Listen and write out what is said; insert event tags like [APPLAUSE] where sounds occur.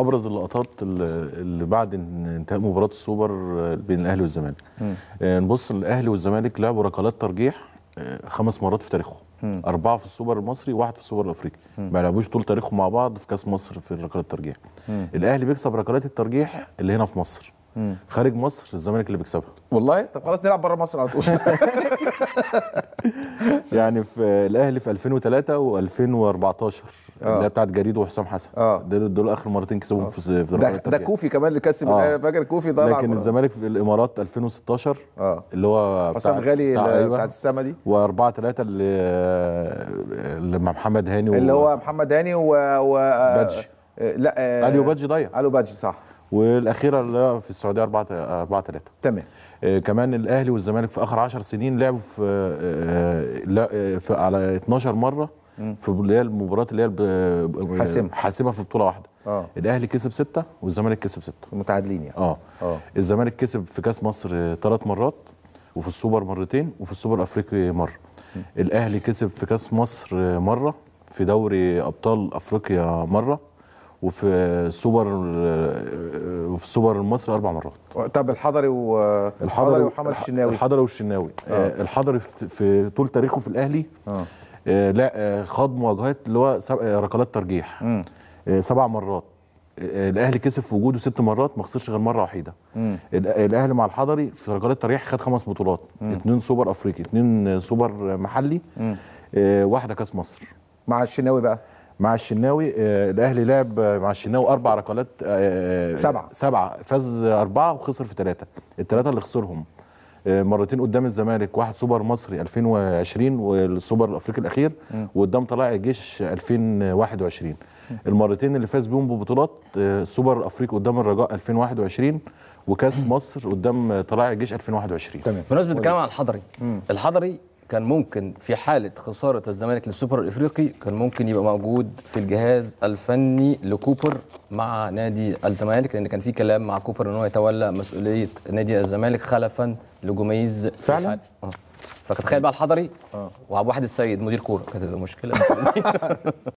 ابرز اللقطات اللي بعد انتهاء مباراه السوبر بين الاهلي والزمالك آه، نبص الاهلي والزمالك لعبوا ركلات ترجيح آه، خمس مرات في تاريخهم أربعة في السوبر المصري وواحد في السوبر الأفريقي ما لعبوش طول تاريخهم مع بعض في كأس مصر في ركلات الترجيح الأهلي بيكسب ركلات الترجيح اللي هنا في مصر خارج مصر الزمالك اللي بيكسبها والله طب خلاص نلعب بره مصر على طول [LAUGHS] يعني في الاهلي في 2003 و2014 آه. اللي هي بتاعت جريد وحسام حسن آه. دول, دول اخر مرتين كسبوهم آه. في ده, ده كوفي كمان اللي كسب آه. آه، فاكر كوفي ضيع لكن الزمالك في الامارات 2016 آه. اللي هو حسام غالي أيوة. بتاعت السما دي و4 3 اللي مع محمد هاني اللي هو محمد هاني و, و... لا اليو بادجي ضيع اليو بادجي صح والاخيره اللي في السعوديه 4 4 3 تمام آه كمان الاهلي والزمالك في اخر 10 سنين لعبوا في, آه, آه،, آه، في على 12 مره في اللي هي المباراه اللي هي حاسمه حاسمه في بطوله واحده اه الاهلي كسب سته والزمالك كسب سته متعادلين يعني اه اه الزمالك كسب في كاس مصر ثلاث مرات وفي السوبر مرتين وفي السوبر الافريقي مره مم. الاهلي كسب في كاس مصر مره في دوري ابطال افريقيا مره وفي سوبر وفي سوبر مصر اربع مرات طب الحضري و الحضري ومحمد الشناوي الحضري والشناوي آه. آه، الحضري في طول تاريخه في الاهلي آه. آه لا آه، خاض مواجهات اللي هو آه، ركلات ترجيح آه سبع مرات الاهلي كسب في وجوده ست مرات ما خسرش غير مره وحيده الاهلي مع الحضري في ركلات ترجيح خد خمس بطولات اثنين سوبر افريقي اثنين سوبر محلي اه واحده كاس مصر مع الشناوي بقى مع الشناوي آه، الاهلي لعب مع الشناوي اربع ركلات آه، آه، سبعه سبعه فاز اربعه وخسر في ثلاثه الثلاثه اللي خسرهم مرتين قدام الزمالك واحد سوبر مصري 2020 والسوبر الافريقي الاخير وقدام طلائع الجيش 2021 المرتين اللي فاز بيهم ببطولات السوبر الافريقي قدام الرجاء 2021 وكاس مصر قدام طلائع الجيش 2021 تمام بمناسبه الكلام على الحضري الحضري كان ممكن في حاله خساره الزمالك للسوبر الافريقي كان ممكن يبقى موجود في الجهاز الفني لكوبر مع نادي الزمالك لان كان في كلام مع كوبر ان هو يتولى مسؤوليه نادي الزمالك خلفا لجميز فعلا آه. فتخيل بقى الحضري آه. وعبد الواحد السيد مدير كوره كانت مشكله [LAUGHS]